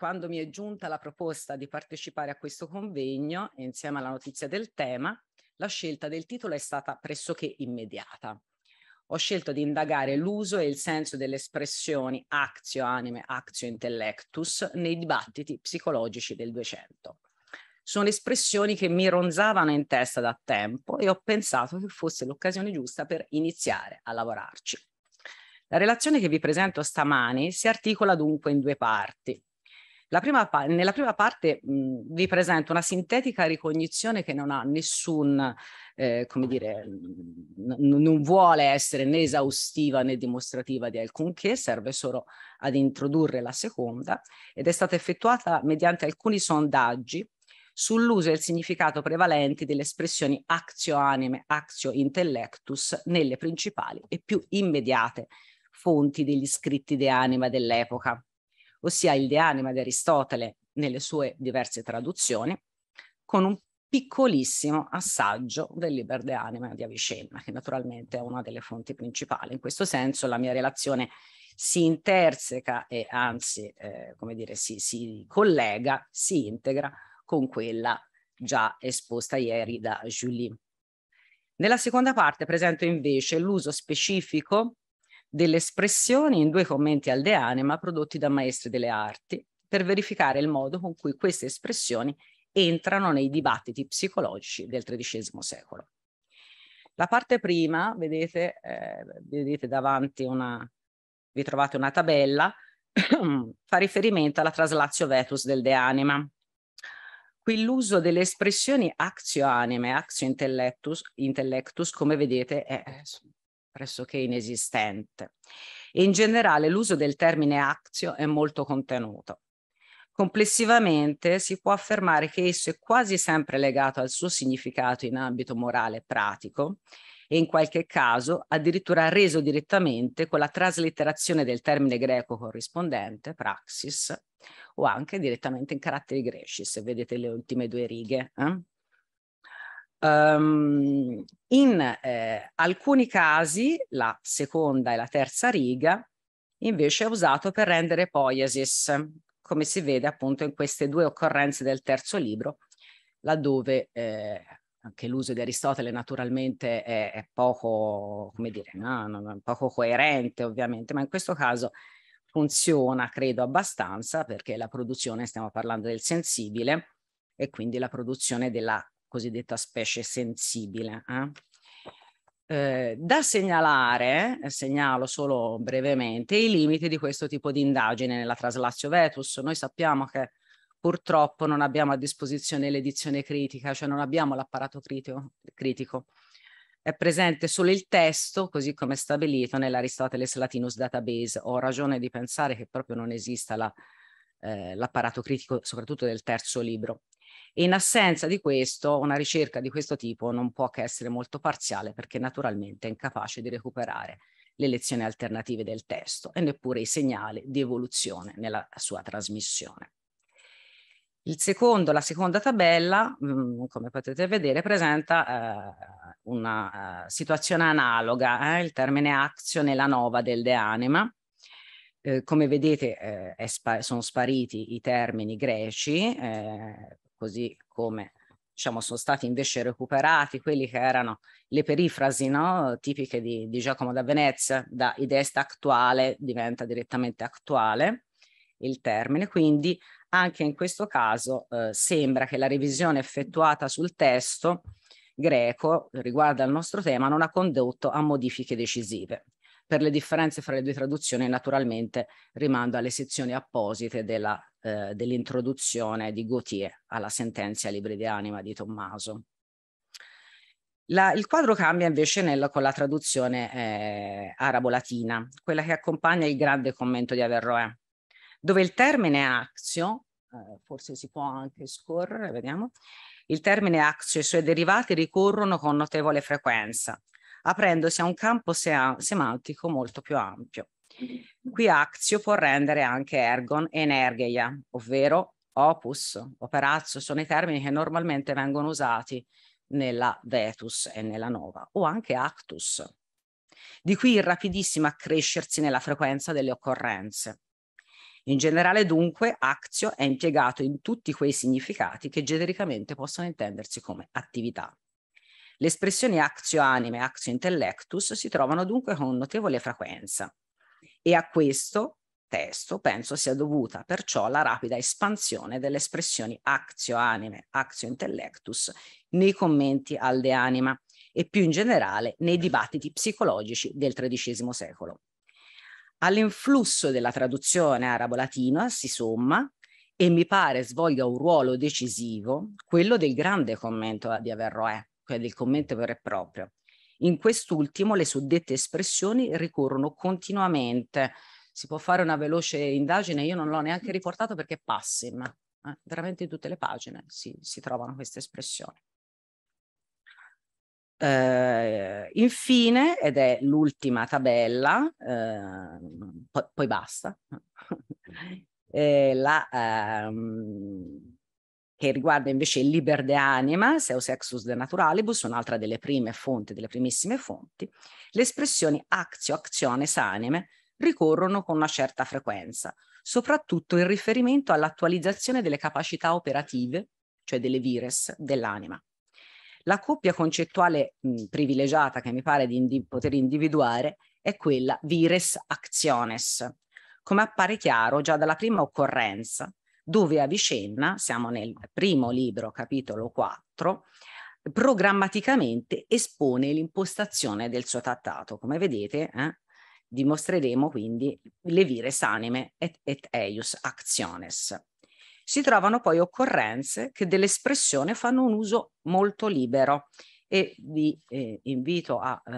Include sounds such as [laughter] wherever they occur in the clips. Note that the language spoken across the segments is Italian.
quando mi è giunta la proposta di partecipare a questo convegno, insieme alla notizia del tema, la scelta del titolo è stata pressoché immediata. Ho scelto di indagare l'uso e il senso delle espressioni actio anime, actio intellectus nei dibattiti psicologici del 200. Sono espressioni che mi ronzavano in testa da tempo e ho pensato che fosse l'occasione giusta per iniziare a lavorarci. La relazione che vi presento stamani si articola dunque in due parti prima pa- nella prima parte mh, mhmm, vi presento una sintetica ricognizione che non ha nessun, eh, come dire, n- non vuole essere né esaustiva né dimostrativa di alcunché, serve solo ad introdurre la seconda ed è stata effettuata mediante alcuni sondaggi sull'uso e il significato prevalenti delle espressioni actio anime, actio intellectus nelle principali e più immediate fonti degli scritti de anima dell'epoca ossia il De Anima di Aristotele nelle sue diverse traduzioni, con un piccolissimo assaggio del Liber De Anima di Avicenna, che naturalmente è una delle fonti principali. In questo senso la mia relazione si interseca e anzi, eh, come dire, si, si collega, si integra con quella già esposta ieri da Julie. Nella seconda parte presento invece l'uso specifico delle espressioni in due commenti al De Anima prodotti da maestri delle arti per verificare il modo con cui queste espressioni entrano nei dibattiti psicologici del XIII secolo. La parte prima, vedete, eh, vedete davanti una, vi trovate una tabella, [clears throat] fa riferimento alla traslatio vetus del De Anima. Qui l'uso delle espressioni actio anime, actio intellectus, intellectus come vedete, è pressoché inesistente. In generale l'uso del termine actio è molto contenuto. Complessivamente si può affermare che esso è quasi sempre legato al suo significato in ambito morale e pratico e in qualche caso addirittura reso direttamente con la traslitterazione del termine greco corrispondente, praxis, o anche direttamente in caratteri greci, se vedete le ultime due righe. Eh? Um, in eh, alcuni casi la seconda e la terza riga invece è usato per rendere poiesis, come si vede appunto in queste due occorrenze del terzo libro, laddove eh, anche l'uso di Aristotele naturalmente è, è poco, come dire, no, no, poco coerente ovviamente, ma in questo caso funziona credo abbastanza perché la produzione, stiamo parlando del sensibile, e quindi la produzione della cosiddetta specie sensibile. Eh? Eh, da segnalare, eh, segnalo solo brevemente, i limiti di questo tipo di indagine nella traslatio vetus. Noi sappiamo che purtroppo non abbiamo a disposizione l'edizione critica, cioè non abbiamo l'apparato critico, critico. È presente solo il testo, così come stabilito nell'Aristoteles Latinus Database. Ho ragione di pensare che proprio non esista l'apparato la, eh, critico, soprattutto del terzo libro. E in assenza di questo, una ricerca di questo tipo non può che essere molto parziale perché naturalmente è incapace di recuperare le lezioni alternative del testo e neppure i segnali di evoluzione nella sua trasmissione. Secondo, la seconda tabella, mm, come potete vedere, presenta eh, una eh, situazione analoga, eh, il termine action e la nova del De Anima. Eh, come vedete eh, spa sono spariti i termini greci, eh, così come diciamo, sono stati invece recuperati quelli che erano le perifrasi no? tipiche di, di, Giacomo da Venezia, da ideesta attuale diventa direttamente attuale il termine, quindi anche in questo caso eh, sembra che la revisione effettuata sul testo greco riguardo al nostro tema non ha condotto a modifiche decisive. Per le differenze fra le due traduzioni naturalmente rimando alle sezioni apposite della, eh, dell'introduzione di Gautier alla sentenza Libri di Anima di Tommaso. La, il quadro cambia invece nel, con la traduzione eh, arabo-latina, quella che accompagna il grande commento di Averroè, dove il termine axio, eh, forse si può anche scorrere, vediamo, il termine axio e i suoi derivati ricorrono con notevole frequenza, aprendosi a un campo se semantico molto più ampio. Qui Axio può rendere anche ergon e energeia, ovvero opus, operazio, sono i termini che normalmente vengono usati nella vetus e nella nova, o anche actus. Di qui il rapidissimo accrescersi nella frequenza delle occorrenze. In generale, dunque, actio è impiegato in tutti quei significati che genericamente possono intendersi come attività. Le espressioni actio anime e actio intellectus si trovano dunque con notevole frequenza e a questo testo penso sia dovuta perciò la rapida espansione delle espressioni actio anime, actio intellectus nei commenti al De Anima e più in generale nei dibattiti psicologici del XIII secolo. All'influsso della traduzione arabo-latina si somma e mi pare svolga un ruolo decisivo quello del grande commento di Averroè, cioè del commento vero e proprio. In quest'ultimo le suddette espressioni ricorrono continuamente. Si può fare una veloce indagine, io non l'ho neanche riportato perché è passim, eh, veramente in tutte le pagine si, si trovano queste espressioni. Eh, infine, ed è l'ultima tabella, eh, poi, poi, basta, [laughs] eh, la, ehm, che riguarda invece il Liber de Anima, Seus Exus de Naturalibus, un'altra delle prime fonti, delle primissime fonti, le espressioni actio, azione, sanime ricorrono con una certa frequenza, soprattutto in riferimento all'attualizzazione delle capacità operative, cioè delle vires, dell'anima. La coppia concettuale mh, privilegiata che mi pare di indi poter individuare è quella vires actiones, come appare chiaro già dalla prima occorrenza, dove Avicenna, siamo nel primo libro, capitolo 4, programmaticamente espone l'impostazione del suo trattato. Come vedete, eh, dimostreremo quindi le vires sanime et, et eius actiones. Si trovano poi occorrenze che dell'espressione fanno un uso molto libero e vi eh, invito a eh,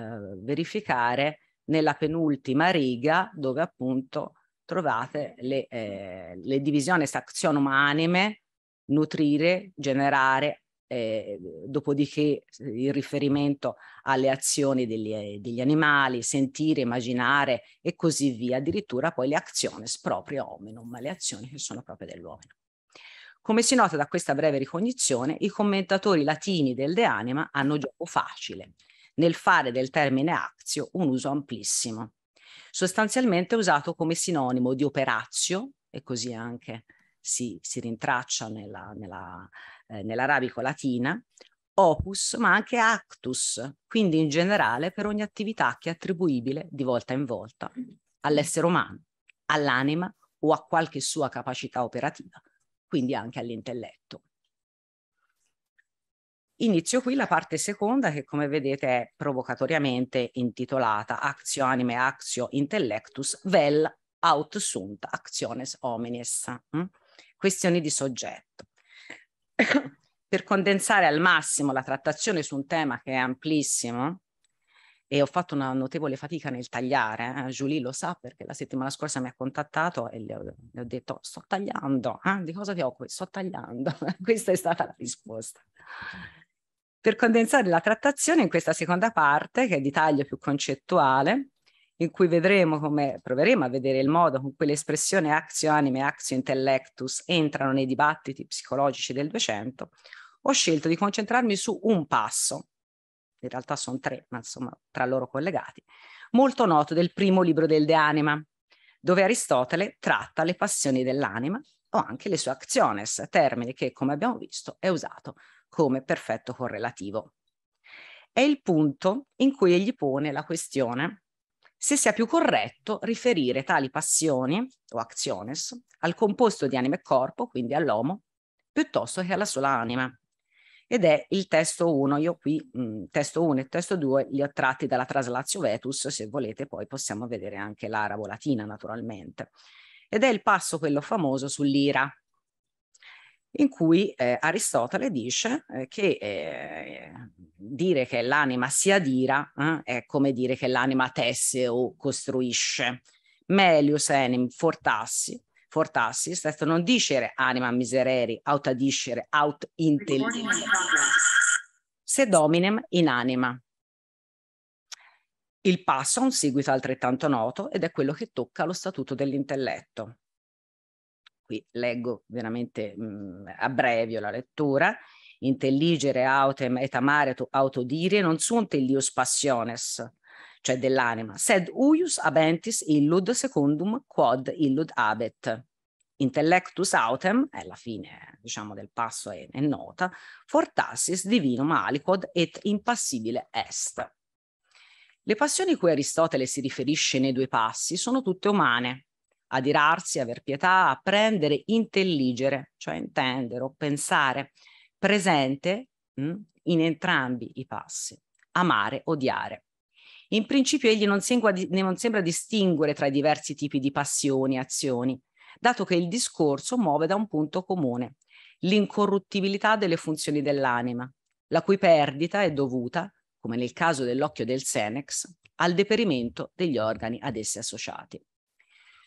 verificare nella penultima riga dove appunto trovate le, eh, le divisioni saxionum anime, nutrire, generare, eh, dopodiché il riferimento alle azioni degli, eh, degli, animali, sentire, immaginare e così via, addirittura poi le azioni proprio hominum, le azioni che sono proprie dell'uomo. Come si nota da questa breve ricognizione, i commentatori latini del De Anima hanno gioco facile nel fare del termine actio un uso amplissimo sostanzialmente usato come sinonimo di operazio e così anche si, si rintraccia nella, nella, eh, nell'arabico latina, opus ma anche actus, quindi in generale per ogni attività che è attribuibile di volta in volta all'essere umano, all'anima o a qualche sua capacità operativa, quindi anche all'intelletto. Inizio qui la parte seconda che come vedete è provocatoriamente intitolata Actio anime actio intellectus vel aut sunt actiones homines, mm? questioni di soggetto. [coughs] per condensare al massimo la trattazione su un tema che è amplissimo, e ho fatto una notevole fatica nel tagliare, eh? Julie lo sa perché la settimana scorsa mi ha contattato e le ho, le ho detto sto tagliando, eh? di cosa ti occupi? Sto tagliando, [laughs] questa è stata la risposta per condensare la trattazione in questa seconda parte, che è di taglio più concettuale, in cui vedremo come, proveremo a vedere il modo con cui l'espressione axio anime e axio intellectus entrano nei dibattiti psicologici del 200, ho scelto di concentrarmi su un passo, in realtà sono tre, ma insomma tra loro collegati, molto noto del primo libro del De Anima, dove Aristotele tratta le passioni dell'anima o anche le sue acciones, termine che, come abbiamo visto, è usato come perfetto correlativo. È il punto in cui egli pone la questione se sia più corretto riferire tali passioni o acciones al composto di anima e corpo, quindi all'uomo, piuttosto che alla sola anima. Ed è il testo 1, io qui mh, mm, testo 1 e testo 2 li ho tratti dalla Traslatio Vetus, se volete poi possiamo vedere anche l'arabo latina naturalmente. Ed è il passo quello famoso sull'ira, in cui eh, Aristotele dice eh, che eh, dire che l'anima si adira eh, è come dire che l'anima tesse o costruisce. Melius enim fortassi, fortassis, questo non dicere anima misereri, aut adiscere, aut intelligenza, se dominem in anima. Il passo ha un seguito altrettanto noto ed è quello che tocca lo statuto dell'intelletto qui leggo veramente mh, mm, a brevio la lettura, intelligere autem et amare autodire non sunt illius passiones, cioè dell'anima, sed uius abentis illud secundum quod illud abet. Intellectus autem, è la fine diciamo del passo è, è nota, fortassis divinum aliquod et impassibile est. Le passioni cui Aristotele si riferisce nei due passi sono tutte umane, adirarsi, aver pietà, apprendere, intelligere, cioè intendere o pensare, presente mh, mm, in entrambi i passi, amare, odiare. In principio egli non sembra, non sembra distinguere tra i diversi tipi di passioni e azioni, dato che il discorso muove da un punto comune, l'incorruttibilità delle funzioni dell'anima, la cui perdita è dovuta, come nel caso dell'occhio del Senex, al deperimento degli organi ad essi associati.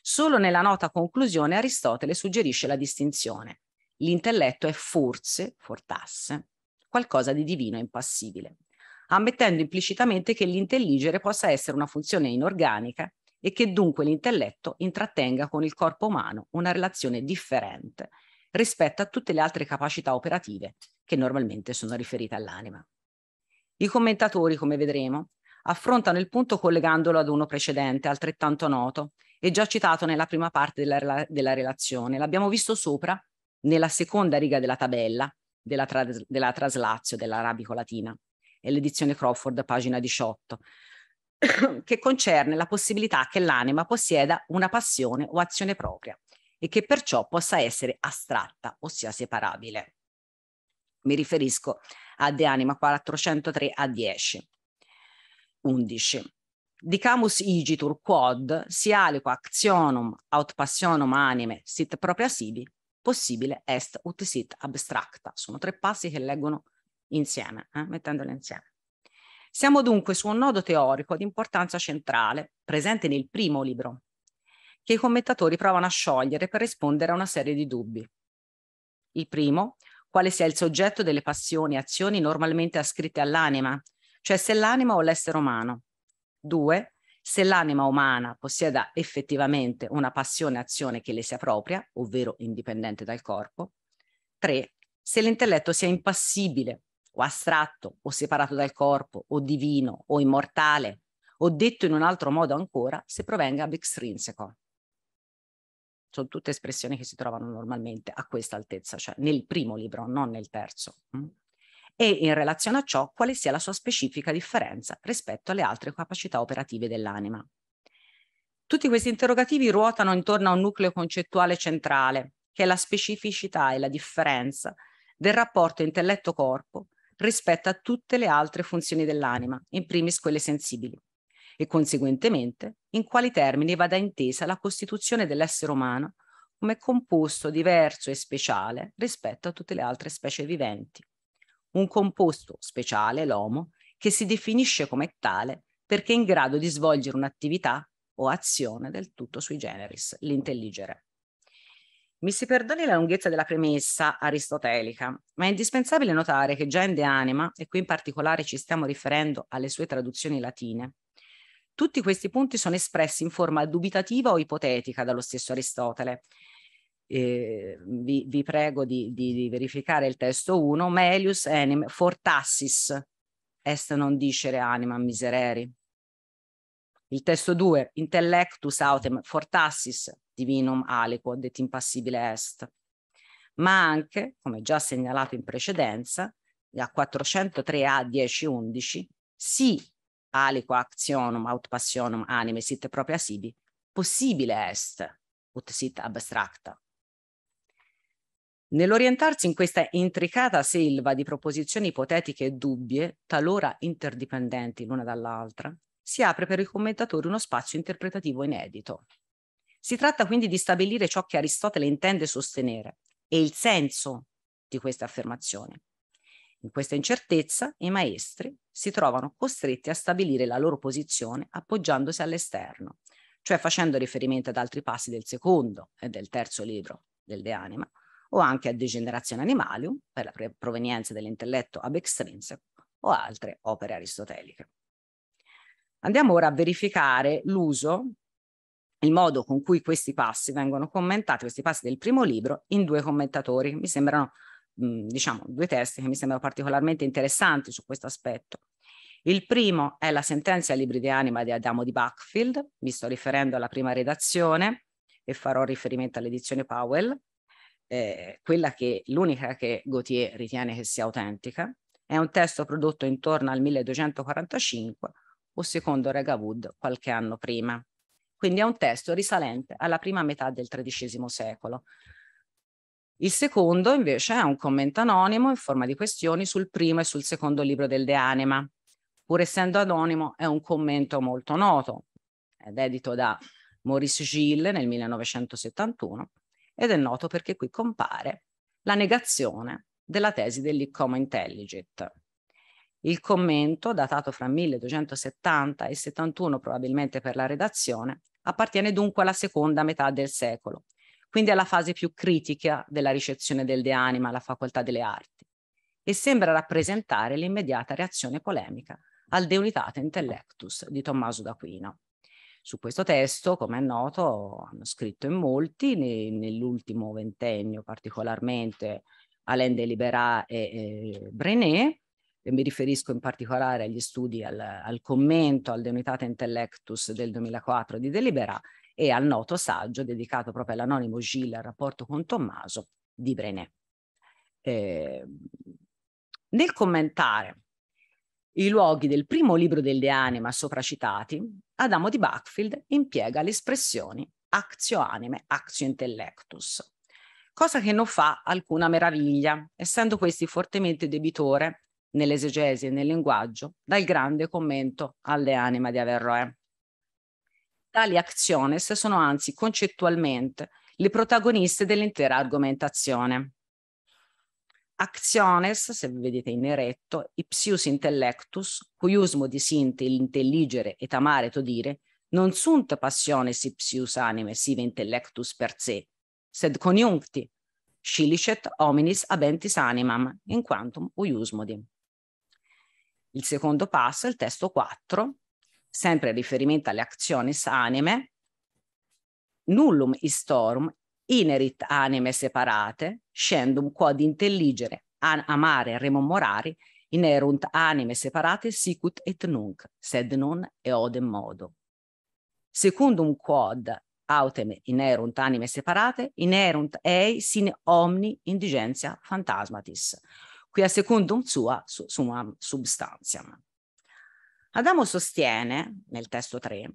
Solo nella nota conclusione Aristotele suggerisce la distinzione. L'intelletto è forse, fortasse, qualcosa di divino e impassibile, ammettendo implicitamente che l'intelligere possa essere una funzione inorganica e che dunque l'intelletto intrattenga con il corpo umano una relazione differente rispetto a tutte le altre capacità operative che normalmente sono riferite all'anima. I commentatori, come vedremo, affrontano il punto collegandolo ad uno precedente, altrettanto noto, è già citato nella prima parte della, della relazione, l'abbiamo visto sopra nella seconda riga della tabella della, tra, della traslazio dell'arabico-latina, è l'edizione Crawford, pagina 18, [coughs] che concerne la possibilità che l'anima possieda una passione o azione propria e che perciò possa essere astratta, ossia separabile. Mi riferisco a De Anima 403 a 10. 11. Dicamus igitur quod si aliqua actionum aut passionum anime sit propria sibi, possibile est ut sit abstracta. Sono tre passi che leggono insieme, eh? mettendoli insieme. Siamo dunque su un nodo teorico di importanza centrale, presente nel primo libro, che i commentatori provano a sciogliere per rispondere a una serie di dubbi. Il primo, quale sia il soggetto delle passioni e azioni normalmente ascritte all'anima, cioè se l'anima o l'essere umano, Due, se l'anima umana possieda effettivamente una passione azione che le sia propria, ovvero indipendente dal corpo. Tre, se l'intelletto sia impassibile o astratto o separato dal corpo o divino o immortale o detto in un altro modo ancora se provenga ab extrinseco. Sono tutte espressioni che si trovano normalmente a questa altezza, cioè nel primo libro, non nel terzo. Mm? e in relazione a ciò quale sia la sua specifica differenza rispetto alle altre capacità operative dell'anima. Tutti questi interrogativi ruotano intorno a un nucleo concettuale centrale, che è la specificità e la differenza del rapporto intelletto-corpo rispetto a tutte le altre funzioni dell'anima, in primis quelle sensibili, e conseguentemente in quali termini vada intesa la costituzione dell'essere umano come composto diverso e speciale rispetto a tutte le altre specie viventi un composto speciale, l'omo, che si definisce come tale perché è in grado di svolgere un'attività o azione del tutto sui generis, l'intelligere. Mi si perdoni la lunghezza della premessa aristotelica, ma è indispensabile notare che Gende Anima, e qui in particolare ci stiamo riferendo alle sue traduzioni latine, tutti questi punti sono espressi in forma dubitativa o ipotetica dallo stesso Aristotele, eh, vi, vi, prego di, di, di, verificare il testo 1, melius enim fortassis, est non dicere anima misereri. Il testo 2, intellectus autem fortassis divinum aliquod et impassibile est. Ma anche, come già segnalato in precedenza, a 403 a 1011, sì, aliqua actionum aut passionum anime sit propria sibi, possibile est, ut sit abstracta. Nell'orientarsi in questa intricata selva di proposizioni ipotetiche e dubbie, talora interdipendenti l'una dall'altra, si apre per i commentatori uno spazio interpretativo inedito. Si tratta quindi di stabilire ciò che Aristotele intende sostenere e il senso di queste affermazioni. In questa incertezza i maestri si trovano costretti a stabilire la loro posizione appoggiandosi all'esterno, cioè facendo riferimento ad altri passi del secondo e del terzo libro del De Anima, o anche a degenerazione animalium, per la provenienza dell'intelletto ab extrinseco, o altre opere aristoteliche. Andiamo ora a verificare l'uso, il modo con cui questi passi vengono commentati, questi passi del primo libro, in due commentatori. Mi sembrano, mm, diciamo, due testi che mi sembrano particolarmente interessanti su questo aspetto. Il primo è la sentenza ai libri di anima di Adamo di Buckfield, mi sto riferendo alla prima redazione e farò riferimento all'edizione Powell, eh, quella che l'unica che Gautier ritiene che sia autentica, è un testo prodotto intorno al 1245 o secondo Ragawood qualche anno prima. Quindi è un testo risalente alla prima metà del XIII secolo. Il secondo invece è un commento anonimo in forma di questioni sul primo e sul secondo libro del De Anima. Pur essendo anonimo è un commento molto noto ed edito da Maurice Gilles nel 1971 ed è noto perché qui compare la negazione della tesi dell'ICOMO Intelligent. Il commento, datato fra 1270 e 71 probabilmente per la redazione, appartiene dunque alla seconda metà del secolo, quindi alla fase più critica della ricezione del De Anima alla Facoltà delle Arti, e sembra rappresentare l'immediata reazione polemica al De Unitate Intellectus di Tommaso d'Aquino. Su questo testo, come è noto, hanno scritto in molti, ne, nell'ultimo ventennio particolarmente Alain Deliberat e eh, Brené, mi riferisco in particolare agli studi, al, al commento al Deunitate Intellectus del 2004 di Deliberat e al noto saggio dedicato proprio all'anonimo Gilles al rapporto con Tommaso di Brené. Eh, nel commentare i luoghi del primo libro del De Anima sopracitati, Adamo di Backfield impiega le espressioni actio anime, actio intellectus, cosa che non fa alcuna meraviglia, essendo questi fortemente debitore nell'esegesi e nel linguaggio dal grande commento alle anima di Averroè. Tali actiones sono anzi concettualmente le protagoniste dell'intera argomentazione. Actiones, se vedete in eretto, ipsius intellectus, cuius modisint intelligere et amare dire, non sunt passiones ipsius anime sive intellectus per se, sed coniuncti, scilicet hominis abentis animam, in quantum uius modi. Il secondo passo il testo 4, sempre in riferimento alle actiones anime, nullum istorum Inerit anime separate, scendum quod intelligere, an amare rememorari, inerunt anime separate sicut et nunc, sed non eodem modo. Secundum quod autem inerunt anime separate, inerunt ei sine omni indigentia fantasmatis, quia secundum sua sumam substantiam. Adamo sostiene, nel testo 3,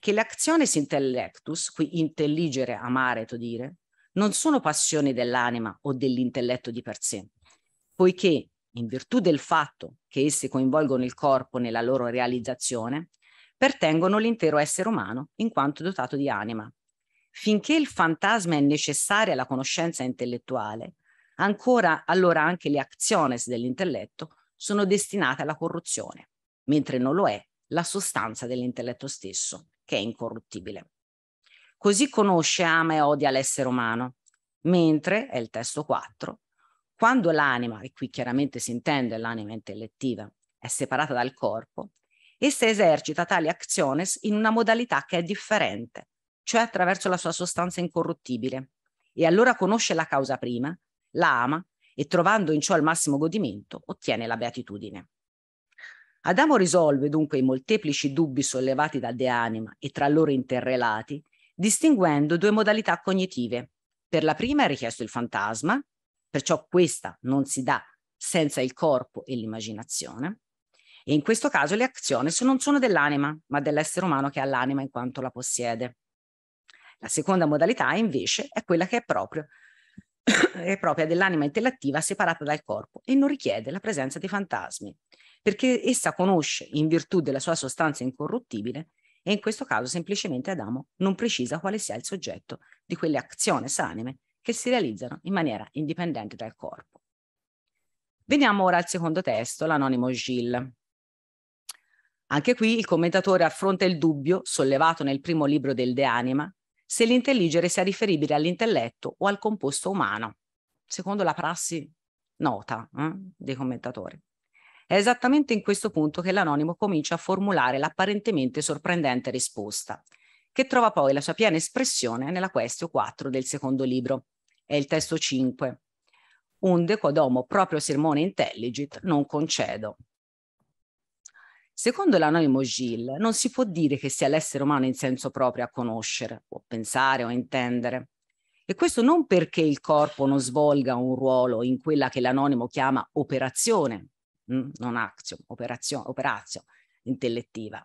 che le azioni intellectus, qui intelligere, amare, to dire, non sono passioni dell'anima o dell'intelletto di per sé, poiché in virtù del fatto che esse coinvolgono il corpo nella loro realizzazione, pertengono all'intero essere umano in quanto dotato di anima. Finché il fantasma è necessario alla conoscenza intellettuale, ancora allora anche le acciones dell'intelletto sono destinate alla corruzione, mentre non lo è la sostanza dell'intelletto stesso che è incorruttibile. Così conosce, ama e odia l'essere umano, mentre, è il testo 4, quando l'anima, e qui chiaramente si intende l'anima intellettiva, è separata dal corpo, essa esercita tali acciones in una modalità che è differente, cioè attraverso la sua sostanza incorruttibile, e allora conosce la causa prima, la ama e trovando in ciò il massimo godimento ottiene la beatitudine. Adamo risolve dunque i molteplici dubbi sollevati da De Anima e tra loro interrelati, distinguendo due modalità cognitive. Per la prima è richiesto il fantasma, perciò questa non si dà senza il corpo e l'immaginazione, e in questo caso le azioni non sono dell'anima, ma dell'essere umano che ha l'anima in quanto la possiede. La seconda modalità invece è quella che è, proprio, [coughs] è propria dell'anima intellettiva separata dal corpo e non richiede la presenza di fantasmi perché essa conosce in virtù della sua sostanza incorruttibile e in questo caso semplicemente Adamo non precisa quale sia il soggetto di quelle azioni sanime che si realizzano in maniera indipendente dal corpo. Veniamo ora al secondo testo, l'anonimo Gilles. Anche qui il commentatore affronta il dubbio, sollevato nel primo libro del De Anima, se l'intelligere sia riferibile all'intelletto o al composto umano, secondo la prassi nota eh, dei commentatori. È esattamente in questo punto che l'anonimo comincia a formulare l'apparentemente sorprendente risposta, che trova poi la sua piena espressione nella Questio 4 del secondo libro. È il testo 5. Unde quod homo proprio sermone intelligit non concedo. Secondo l'anonimo Gilles, non si può dire che sia l'essere umano in senso proprio a conoscere, o pensare o intendere. E questo non perché il corpo non svolga un ruolo in quella che l'anonimo chiama operazione, Mm, non action, operazio, operazio intellettiva.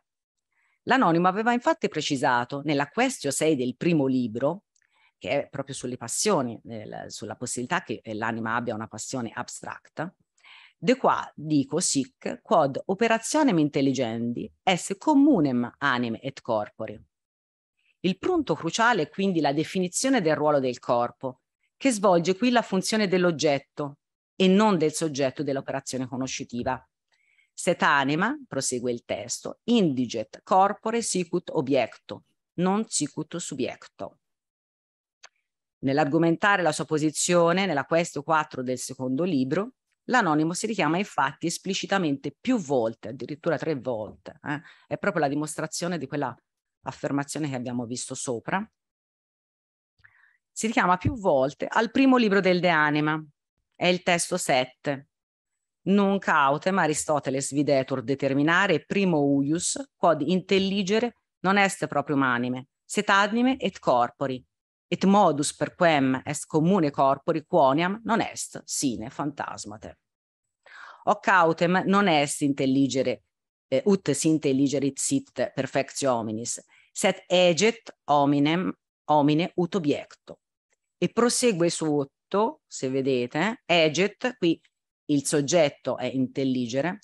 L'anonimo aveva infatti precisato nella Questio 6 del primo libro, che è proprio sulle passioni, eh, sulla possibilità che eh, l'anima abbia una passione abstracta, de qua dico sic quod operazionem intelligendi esse communem anime et corpore. Il punto cruciale è quindi la definizione del ruolo del corpo, che svolge qui la funzione dell'oggetto, e non del soggetto dell'operazione conoscitiva. Set anima, prosegue il testo, indiget corpore sicut obiecto, non sicut subiecto. Nell'argomentare la sua posizione nella questo 4 del secondo libro, l'anonimo si richiama infatti esplicitamente più volte, addirittura tre volte. Eh? È proprio la dimostrazione di quella affermazione che abbiamo visto sopra. Si richiama più volte al primo libro del De Anima, è il testo 7. Nunc autem Aristotele videtur determinare primo uius quod intelligere non est proprio anime, set anime et corpori, et modus per quem est comune corpori quoniam non est sine fantasmate. O cautem non est intelligere, eh, ut sintelligerit sit perfectio hominis, set eget hominem, homine ut obiecto. E prosegue su sotto, se vedete, eh, eget, qui il soggetto è intelligere,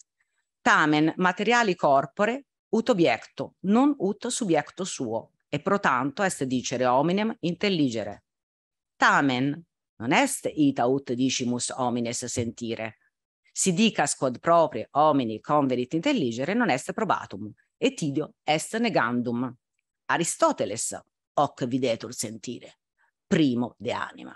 tamen materiali corpore, ut obiecto, non ut subiecto suo, e protanto est dicere hominem intelligere. Tamen, non est ita ut dicimus homines sentire. Si dica quod proprie homini converit intelligere non est probatum, et idio est negandum. Aristoteles hoc videtur sentire, primo de anima.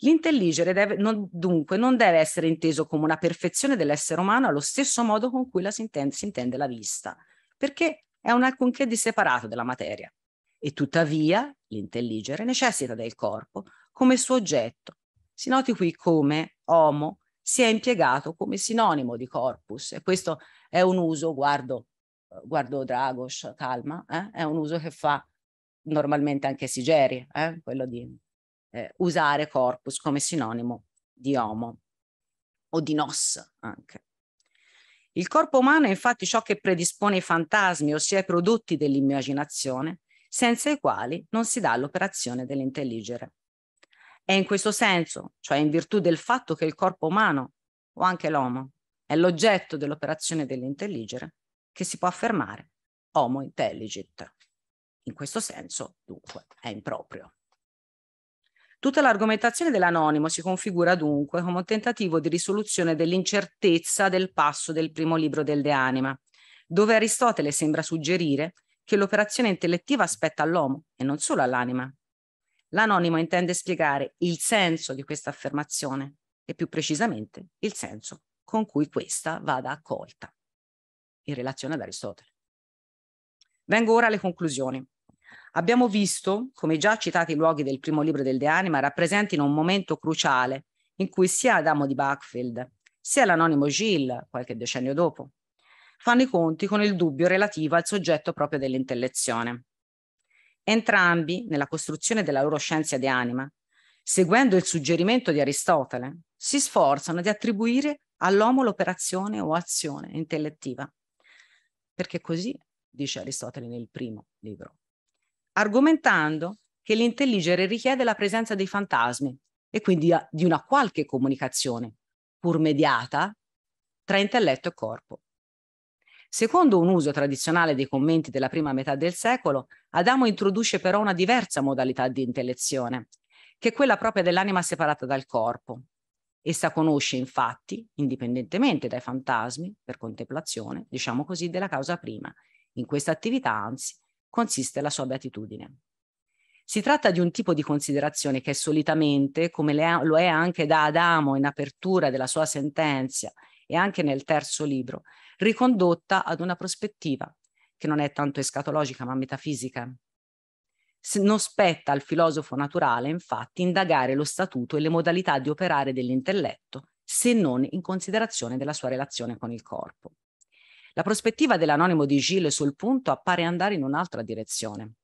L'intelligere deve, non, dunque non deve essere inteso come una perfezione dell'essere umano allo stesso modo con cui la si intende, si intende la vista, perché è un alcunché di separato della materia. E tuttavia l'intelligere necessita del corpo come suo oggetto. Si noti qui come homo si è impiegato come sinonimo di corpus e questo è un uso, guardo, guardo Dragos, calma, eh? è un uso che fa normalmente anche Sigeri, eh? quello di eh, usare corpus come sinonimo di homo o di nos anche. Il corpo umano è infatti ciò che predispone i fantasmi, ossia i prodotti dell'immaginazione, senza i quali non si dà l'operazione dell'intelligere. È in questo senso, cioè in virtù del fatto che il corpo umano, o anche l'homo, è l'oggetto dell'operazione dell'intelligere, che si può affermare homo intelligit. In questo senso, dunque, è improprio. Tutta l'argomentazione dell'anonimo si configura dunque come un tentativo di risoluzione dell'incertezza del passo del primo libro del De Anima, dove Aristotele sembra suggerire che l'operazione intellettiva aspetta all'uomo e non solo all'anima. L'anonimo intende spiegare il senso di questa affermazione e più precisamente il senso con cui questa vada accolta in relazione ad Aristotele. Vengo ora alle conclusioni abbiamo visto come già citati luoghi del primo libro del De Anima rappresentino un momento cruciale in cui sia Adamo di Buckfield sia l'anonimo Gilles, qualche decennio dopo, fanno i conti con il dubbio relativo al soggetto proprio dell'intellezione. Entrambi, nella costruzione della loro scienza di anima, seguendo il suggerimento di Aristotele, si sforzano di attribuire all'uomo l'operazione o azione intellettiva. Perché così, dice Aristotele nel primo libro, argomentando che l'intelligere richiede la presenza dei fantasmi e quindi ah, di una qualche comunicazione, pur mediata, tra intelletto e corpo. Secondo un uso tradizionale dei commenti della prima metà del secolo, Adamo introduce però una diversa modalità di intellezione, che è quella propria dell'anima separata dal corpo. Essa conosce infatti, indipendentemente dai fantasmi, per contemplazione, diciamo così, della causa prima. In questa attività, anzi, consiste la sua beatitudine. Si tratta di un tipo di considerazione che solitamente, come lo è anche da Adamo in apertura della sua sentenza e anche nel terzo libro, ricondotta ad una prospettiva che non è tanto escatologica ma metafisica. Non spetta al filosofo naturale, infatti, indagare lo statuto e le modalità di operare dell'intelletto se non in considerazione della sua relazione con il corpo. La prospettiva dell'anonimo di Gilles sul punto appare andare in un'altra direzione.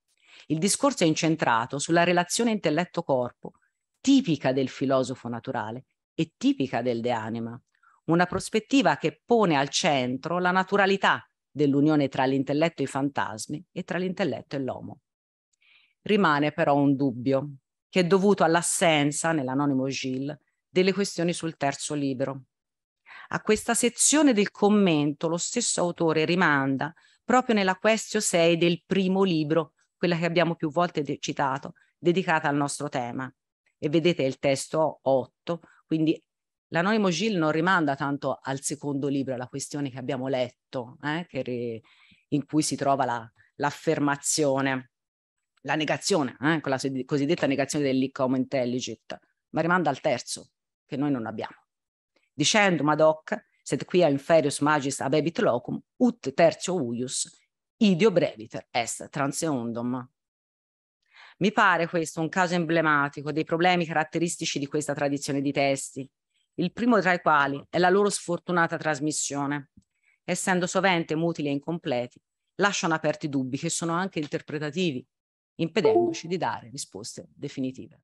Il discorso è incentrato sulla relazione intelletto-corpo, tipica del filosofo naturale e tipica del De Anima, una prospettiva che pone al centro la naturalità dell'unione tra l'intelletto e i fantasmi e tra l'intelletto e l'uomo. Rimane però un dubbio, che è dovuto all'assenza, nell'anonimo Gilles, delle questioni sul terzo libro, a questa sezione del commento lo stesso autore rimanda proprio nella Questio 6 del primo libro, quella che abbiamo più volte de citato, dedicata al nostro tema. E vedete il testo 8, quindi l'anonimo Gil non rimanda tanto al secondo libro, alla questione che abbiamo letto, eh, che in cui si trova l'affermazione, la, la, negazione, eh, con la cosiddetta negazione dell'ICOM intelligent, ma rimanda al terzo, che noi non abbiamo dicendo madoc hoc, sed quia inferius magis abebit locum, ut tertio uius, idio breviter est transeundum. Mi pare questo un caso emblematico dei problemi caratteristici di questa tradizione di testi, il primo tra i quali è la loro sfortunata trasmissione. Essendo sovente mutili e incompleti, lasciano aperti dubbi che sono anche interpretativi, impedendoci di dare risposte definitive.